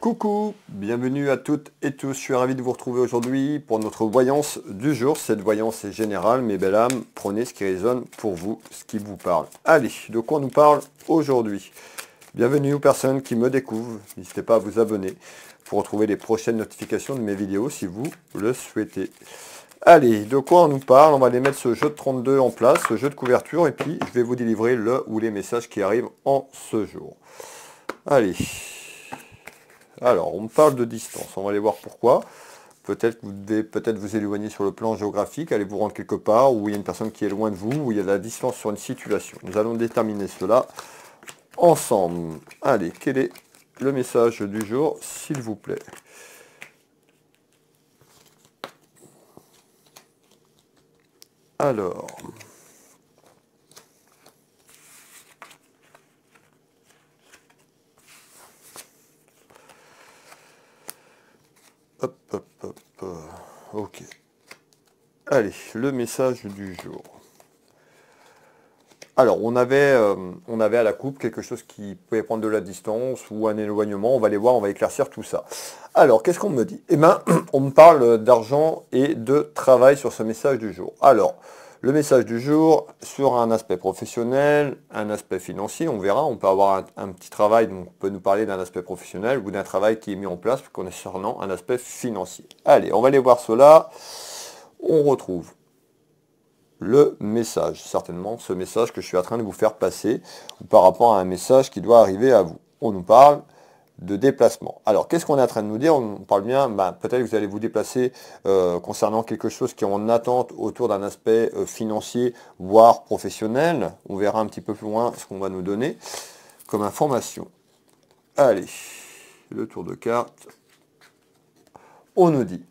Coucou, bienvenue à toutes et tous, je suis ravi de vous retrouver aujourd'hui pour notre voyance du jour. Cette voyance est générale, mes belles âmes, prenez ce qui résonne pour vous, ce qui vous parle. Allez, de quoi on nous parle aujourd'hui Bienvenue aux personnes qui me découvrent, n'hésitez pas à vous abonner pour retrouver les prochaines notifications de mes vidéos si vous le souhaitez. Allez, de quoi on nous parle On va aller mettre ce jeu de 32 en place, ce jeu de couverture, et puis je vais vous délivrer le ou les messages qui arrivent en ce jour. Allez, alors, on parle de distance. On va aller voir pourquoi. Peut-être vous devez peut-être vous éloigner sur le plan géographique, allez vous rendre quelque part où il y a une personne qui est loin de vous, où il y a de la distance sur une situation. Nous allons déterminer cela ensemble. Allez, quel est le message du jour, s'il vous plaît Alors... Ok. Allez, le message du jour. Alors, on avait, euh, on avait à la coupe quelque chose qui pouvait prendre de la distance ou un éloignement. On va aller voir, on va éclaircir tout ça. Alors, qu'est-ce qu'on me dit Eh bien, on me parle d'argent et de travail sur ce message du jour. Alors, le message du jour sur un aspect professionnel, un aspect financier, on verra, on peut avoir un, petit travail, donc on peut nous parler d'un aspect professionnel ou d'un travail qui est mis en place concernant un aspect financier. Allez, on va aller voir cela. On retrouve le message, certainement ce message que je suis en train de vous faire passer, par rapport à un message qui doit arriver à vous. On nous parle de déplacement. Alors, qu'est-ce qu'on est en train de nous dire On parle bien, ben, peut-être que vous allez vous déplacer euh, concernant quelque chose qui est en attente autour d'un aspect euh, financier, voire professionnel. On verra un petit peu plus loin ce qu'on va nous donner comme information. Allez, le tour de carte. On nous dit,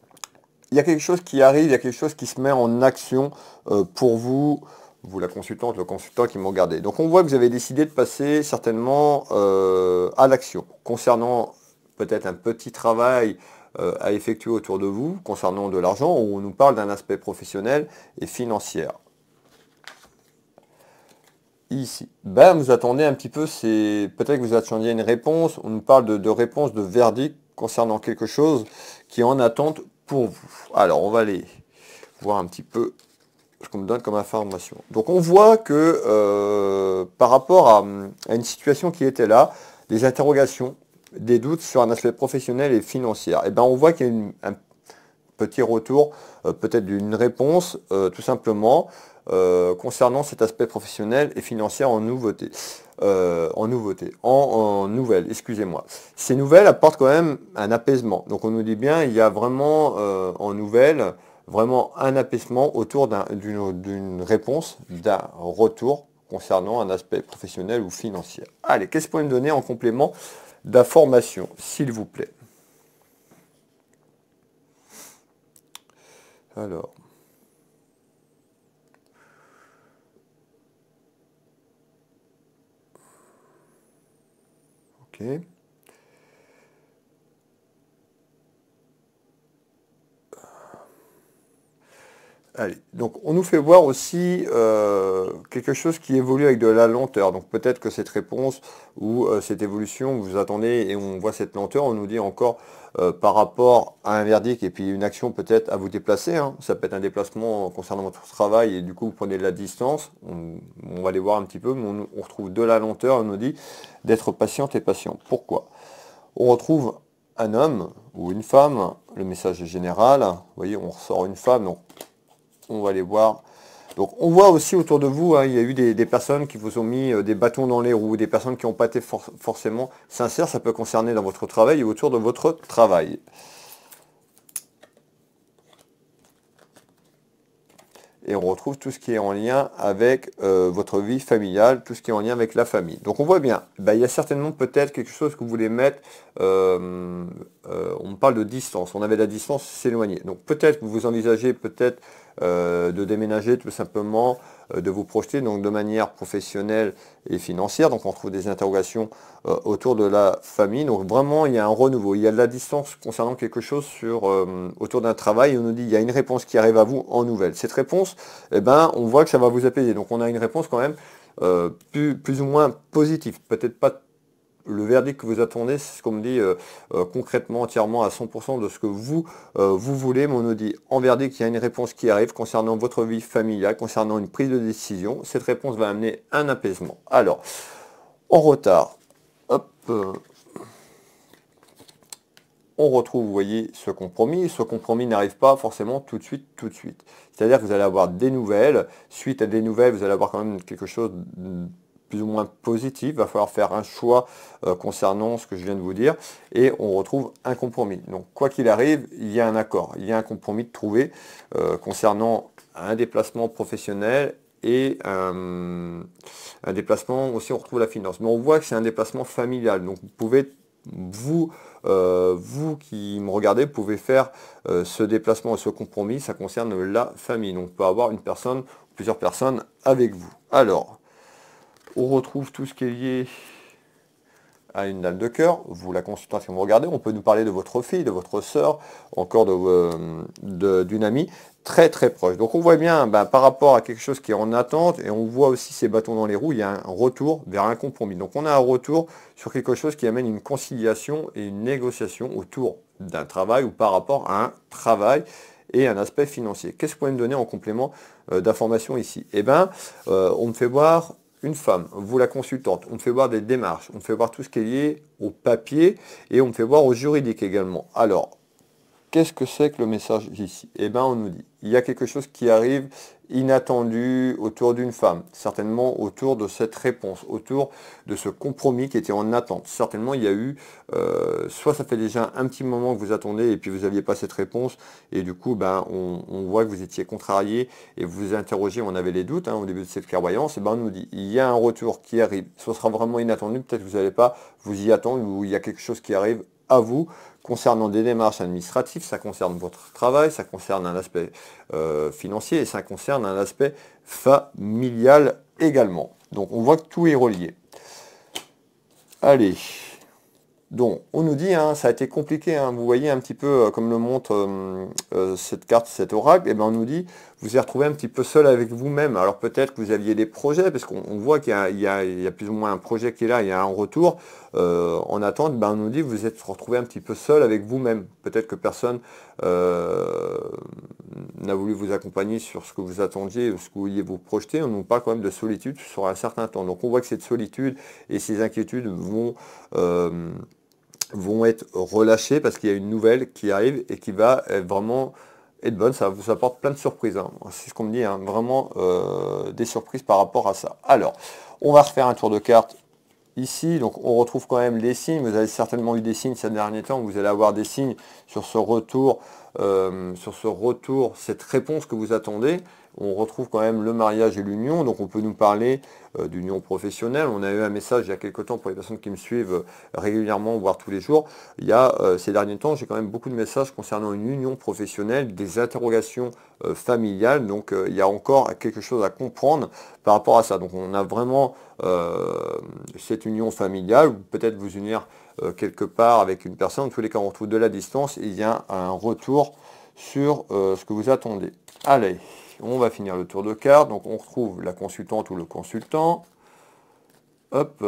il y a quelque chose qui arrive, il y a quelque chose qui se met en action euh, pour vous vous la consultante, le consultant qui m'ont regardé. Donc on voit que vous avez décidé de passer certainement euh, à l'action. Concernant peut-être un petit travail euh, à effectuer autour de vous, concernant de l'argent, où on nous parle d'un aspect professionnel et financier. Ici, ben, vous attendez un petit peu, c'est peut-être que vous attendiez une réponse, on nous parle de réponse, de verdict concernant quelque chose qui est en attente pour vous. Alors on va aller voir un petit peu qu'on me donne comme information. Donc on voit que euh, par rapport à, une situation qui était là, des interrogations, des doutes sur un aspect professionnel et financier, et eh ben on voit qu'il y a un petit retour, euh, peut-être d'une réponse, euh, tout simplement, concernant cet aspect professionnel et financier en nouveauté. en nouveauté, en, nouvelle. excusez-moi. Ces nouvelles apportent quand même un apaisement. Donc on nous dit bien, il y a vraiment en nouvelles vraiment un apaisement autour d'une réponse, d'un retour concernant un aspect professionnel ou financier. Allez, qu'est-ce que vous pouvez me donner en complément d'information, s'il vous plaît Alors. OK. Allez, donc on nous fait voir aussi euh, quelque chose qui évolue avec de la lenteur. Donc peut-être que cette réponse ou euh, cette évolution, vous attendez et on voit cette lenteur, on nous dit encore euh, par rapport à un verdict et puis une action peut-être à vous déplacer. Hein. Ça peut être un déplacement concernant votre travail et du coup vous prenez de la distance. On, va aller voir un petit peu, mais on, retrouve de la lenteur, on nous dit d'être patiente et patient. Pourquoi On retrouve un homme ou une femme, le message est général. Vous voyez, on ressort une femme, on va les voir. Donc on voit aussi autour de vous, hein, il y a eu des, personnes qui vous ont mis euh, des bâtons dans les roues, des personnes qui n'ont pas été forcément sincères, ça peut concerner dans votre travail et autour de votre travail. Et on retrouve tout ce qui est en lien avec euh, votre vie familiale, tout ce qui est en lien avec la famille. Donc on voit bien, bah, il y a certainement peut-être quelque chose que vous voulez mettre, euh, on parle de distance, on avait la distance, s'éloigner. Donc peut-être que vous envisagez peut-être euh, de déménager tout simplement, euh, de vous projeter donc de manière professionnelle et financière. Donc on retrouve des interrogations euh, autour de la famille. Donc vraiment il y a un renouveau, il y a de la distance concernant quelque chose sur, autour d'un travail. on nous dit il y a une réponse qui arrive à vous en nouvelle. Cette réponse, eh ben, on voit que ça va vous apaiser. Donc on a une réponse quand même plus, plus ou moins positive, peut-être pas le verdict que vous attendez, c'est ce qu'on me dit euh, euh, concrètement, entièrement à 100% de ce que vous, euh, vous voulez. Mais on nous dit en verdict, il y a une réponse qui arrive concernant votre vie familiale, concernant une prise de décision. Cette réponse va amener un apaisement. Alors, en retard, on retrouve, vous voyez, ce compromis. Ce compromis n'arrive pas forcément tout de suite, tout de suite. C'est-à-dire que vous allez avoir des nouvelles. Suite à des nouvelles, vous allez avoir quand même quelque chose plus ou moins positif, Il va falloir faire un choix euh, concernant ce que je viens de vous dire et on retrouve un compromis. Donc quoi qu'il arrive, il y a un accord, il y a un compromis de trouver euh, concernant un déplacement professionnel et euh, un déplacement aussi on retrouve la finance. Mais on voit que c'est un déplacement familial. Donc vous pouvez vous, vous qui me regardez, pouvez faire ce déplacement et ce compromis, ça concerne la famille. Donc, on peut avoir une personne, plusieurs personnes avec vous. Alors, on retrouve tout ce qui est lié à une dame de cœur. Vous la consultez vous regardez. On peut nous parler de votre fille, de votre soeur, encore euh, d'une amie très très proche. Donc on voit bien ben, par rapport à quelque chose qui est en attente et on voit aussi ces bâtons dans les roues, il y a un retour vers un compromis. Donc on a un retour sur quelque chose qui amène une conciliation et une négociation autour d'un travail ou par rapport à un travail et un aspect financier. Qu'est-ce que vous pouvez me donner en complément euh, d'information ici Eh bien, euh, on me fait voir une femme, vous la consultante, on me fait voir des démarches, on me fait voir tout ce qui est lié au papier et on me fait voir au juridique également. Alors, Qu'est-ce que c'est que le message ici Eh bien, on nous dit, il y a quelque chose qui arrive inattendu autour d'une femme, certainement autour de cette réponse, autour de ce compromis qui était en attente. Certainement, il y a eu, euh, soit ça fait déjà un petit moment que vous attendez et puis vous n'aviez pas cette réponse, et du coup, ben, on, voit que vous étiez contrarié et vous vous interrogez, on avait les doutes hein, au début de cette clairvoyance, et ben on nous dit, il y a un retour qui arrive, ce sera vraiment inattendu, peut-être que vous n'allez pas vous y attendre, ou il y a quelque chose qui arrive à vous concernant des démarches administratives, ça concerne votre travail, ça concerne un aspect euh, financier et ça concerne un aspect familial également. Donc on voit que tout est relié. Allez. Donc on nous dit, hein, ça a été compliqué, hein, vous voyez un petit peu euh, comme le montre euh, cette carte, cet oracle, et eh bien on nous dit, vous vous retrouvé un petit peu seul avec vous-même. Alors peut-être que vous aviez des projets, parce qu'on voit qu'il y, a plus ou moins un projet qui est là, il y a un retour. Euh, en attente, ben, on nous dit que vous êtes retrouvé un petit peu seul avec vous-même. Peut-être que personne euh, n'a voulu vous accompagner sur ce que vous attendiez, ou ce que vous vouliez vous projeter. On nous pas quand même de solitude sur un certain temps. Donc on voit que cette solitude et ces inquiétudes vont... Euh, vont être relâchées parce qu'il y a une nouvelle qui arrive et qui va vraiment de bonne, ça vous apporte plein de surprises. Hein. C'est ce qu'on me dit, hein. vraiment euh, des surprises par rapport à ça. Alors, on va refaire un tour de carte ici. Donc on retrouve quand même les signes. Vous avez certainement eu des signes ces derniers temps. Vous allez avoir des signes sur ce retour euh, sur ce retour, cette réponse que vous attendez, on retrouve quand même le mariage et l'union. Donc on peut nous parler euh, d'union professionnelle. On a eu un message il y a quelques temps pour les personnes qui me suivent euh, régulièrement, voire tous les jours. Il y a ces derniers temps, j'ai quand même beaucoup de messages concernant une union professionnelle, des interrogations familiales. Donc il y a encore quelque chose à comprendre par rapport à ça. Donc on a vraiment cette union familiale, peut-être vous unir euh, quelque part avec une personne, tous les cas on retrouve de la distance, il y a un retour sur euh, ce que vous attendez. Allez, on va finir le tour de carte, donc on retrouve la consultante ou le consultant, hop,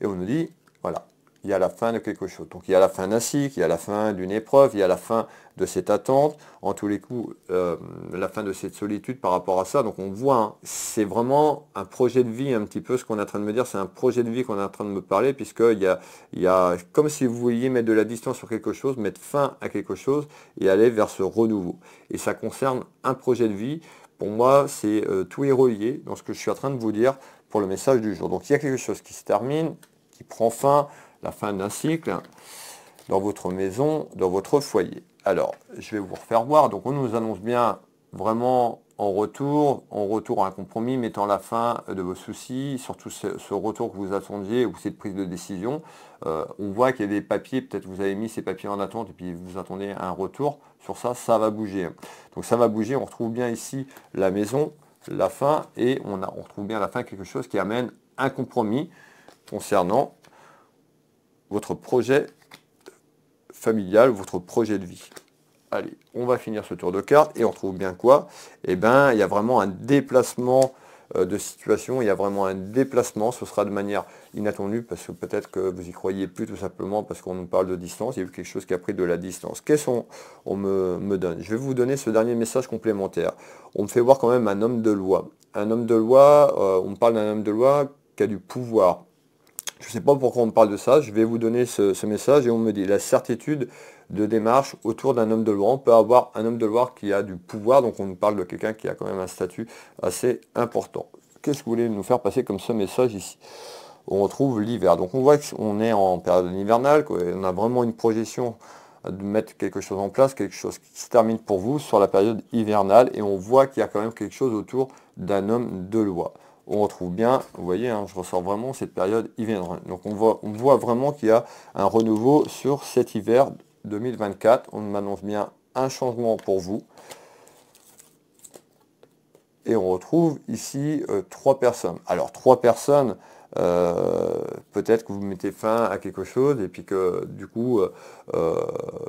et on nous dit, voilà, il y a la fin de quelque chose. Donc il y a la fin d'un cycle, il y a la fin d'une épreuve, il y a la fin de cette attente, en tous les coups, euh, la fin de cette solitude par rapport à ça. Donc on voit, hein, c'est vraiment un projet de vie un petit peu ce qu'on est en train de me dire, c'est un projet de vie qu'on est en train de me parler, puisqu'il y a, il y a comme si vous vouliez mettre de la distance sur quelque chose, mettre fin à quelque chose et aller vers ce renouveau. Et ça concerne un projet de vie. Pour moi, c'est euh, tout est relié dans ce que je suis en train de vous dire pour le message du jour. Donc il y a quelque chose qui se termine, qui prend fin, fin d'un cycle hein, dans votre maison, dans votre foyer. Alors, je vais vous refaire voir. Donc, on nous annonce bien vraiment en retour, en retour à un compromis mettant la fin de vos soucis, surtout ce, retour que vous attendiez ou cette prise de décision. Euh, on voit qu'il y a des papiers, peut-être vous avez mis ces papiers en attente et puis vous attendez un retour. Sur ça, ça va bouger. Hein. Donc ça va bouger, on retrouve bien ici la maison, la fin, et on, a, on retrouve bien la fin quelque chose qui amène un compromis concernant votre projet familial, votre projet de vie. Allez, on va finir ce tour de cartes et on trouve bien quoi Eh bien, il y a vraiment un déplacement euh, de situation, il y a vraiment un déplacement, ce sera de manière inattendue parce que peut-être que vous y croyez plus tout simplement parce qu'on nous parle de distance, il y a eu quelque chose qui a pris de la distance. Qu'est-ce qu'on me, donne Je vais vous donner ce dernier message complémentaire. On me fait voir quand même un homme de loi. Un homme de loi, euh, on on parle d'un homme de loi qui a du pouvoir, je ne sais pas pourquoi on parle de ça, je vais vous donner ce, ce message et on me dit la certitude de démarche autour d'un homme de loi. On peut avoir un homme de loi qui a du pouvoir, donc on nous parle de quelqu'un qui a quand même un statut assez important. Qu'est-ce que vous voulez nous faire passer comme ce message ici On retrouve l'hiver. Donc on voit qu'on est en période hivernale, on a vraiment une projection de mettre quelque chose en place, quelque chose qui se termine pour vous sur la période hivernale, et on voit qu'il y a quand même quelque chose autour d'un homme de loi on retrouve bien, vous voyez, hein, je ressors vraiment cette période hivernale. Donc on voit, vraiment qu'il y a un renouveau sur cet hiver 2024. On m'annonce bien un changement pour vous. Et on retrouve ici euh, trois personnes. Alors trois personnes, euh, peut-être que vous mettez fin à quelque chose et puis que du coup, euh, euh,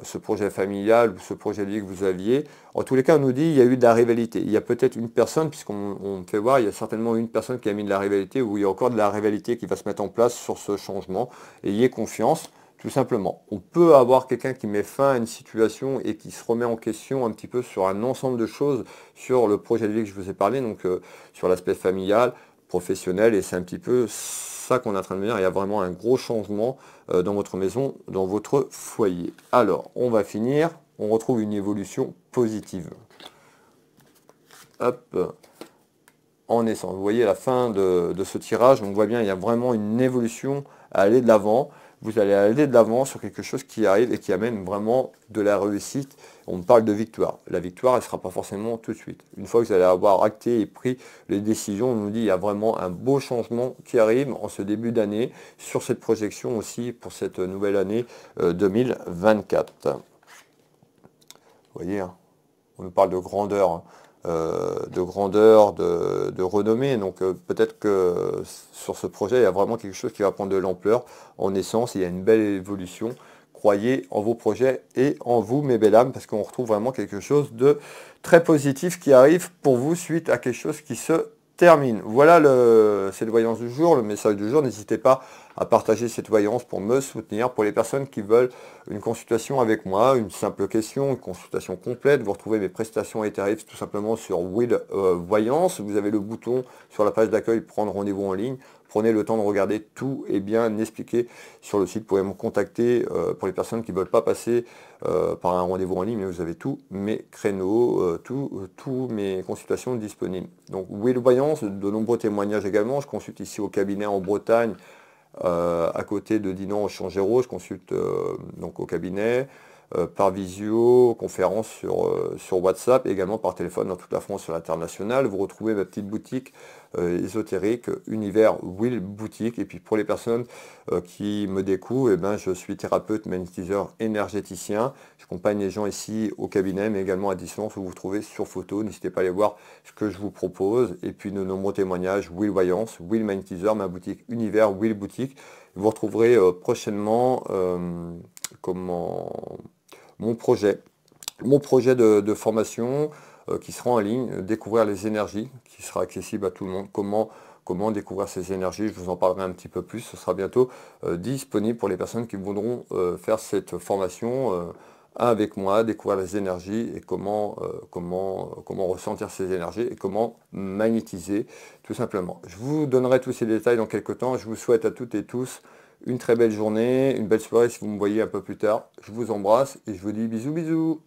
ce projet familial ou ce projet de vie que vous aviez, en tous les cas, on nous dit il y a eu de la rivalité. Il y a peut-être une personne, puisqu'on fait voir, il y a certainement une personne qui a mis de la rivalité ou il y a encore de la rivalité qui va se mettre en place sur ce changement. Ayez confiance. Tout simplement, on peut avoir quelqu'un qui met fin à une situation et qui se remet en question un petit peu sur un ensemble de choses, sur le projet de vie que je vous ai parlé, donc sur l'aspect familial, professionnel et c'est un petit peu ça qu'on est en train de dire. Il y a vraiment un gros changement euh, dans votre maison, dans votre foyer. Alors, on va finir. On retrouve une évolution positive. Hop. En essence. Vous voyez la fin de, de, ce tirage, on voit bien, il y a vraiment une évolution à aller de l'avant vous allez aller de l'avant sur quelque chose qui arrive et qui amène vraiment de la réussite. On parle de victoire. La victoire, elle ne sera pas forcément tout de suite. Une fois que vous allez avoir acté et pris les décisions, on nous dit qu'il y a vraiment un beau changement qui arrive en ce début d'année, sur cette projection aussi pour cette nouvelle année 2024. Euh, vous voyez, hein, on nous parle de grandeur. Hein. Euh, de grandeur, de, renommée. Donc euh, peut-être que sur ce projet, il y a vraiment quelque chose qui va prendre de l'ampleur. En essence, il y a une belle évolution. Croyez en vos projets et en vous, mes belles âmes, parce qu'on retrouve vraiment quelque chose de très positif qui arrive pour vous suite à quelque chose qui se termine. Voilà cette voyance du jour, le message du jour. N'hésitez pas à partager cette voyance pour me soutenir. Pour les personnes qui veulent une consultation avec moi, une simple question, une consultation complète, vous retrouvez mes prestations et tarifs tout simplement sur Will euh, Voyance. Vous avez le bouton sur la page d'accueil prendre rendez-vous en ligne. Prenez le temps de regarder, tout et bien expliqué sur le site. Vous pouvez me contacter euh, pour les personnes qui ne veulent pas passer euh, par un rendez-vous en ligne. mais Vous avez tous mes créneaux, euh, toutes mes consultations disponibles. Donc, voyance de nombreux témoignages également. Je consulte ici au cabinet en Bretagne, à côté de Dinan-Changéro. Je consulte donc au cabinet. Euh, par visio, sur, euh, sur WhatsApp, et également par téléphone dans toute la France, sur l'international. Vous retrouvez ma petite boutique euh, ésotérique, univers Will Boutique. Et puis pour les personnes qui me découvrent, eh ben, je suis thérapeute, magnétiseur, énergéticien. J'accompagne les gens ici au cabinet, mais également à distance vous, vous trouvez sur photo. N'hésitez pas à aller voir ce que je vous propose. Et puis de nombreux témoignages, Will Voyance, Will Magnétiseur, ma boutique univers Will Boutique. Vous retrouverez prochainement comment mon projet, mon projet de, formation euh, qui sera en ligne, euh, découvrir les énergies, qui sera accessible à tout le monde. Comment, comment découvrir ces énergies, je vous en parlerai un petit peu plus. Ce sera bientôt euh, disponible pour les personnes qui voudront faire cette formation avec moi, découvrir les énergies et comment, comment, comment ressentir ces énergies et comment magnétiser tout simplement. Je vous donnerai tous ces détails dans quelques temps. Je vous souhaite à toutes et tous une très belle journée, une belle soirée si vous me voyez un peu plus tard. Je vous embrasse et je vous dis bisous bisous.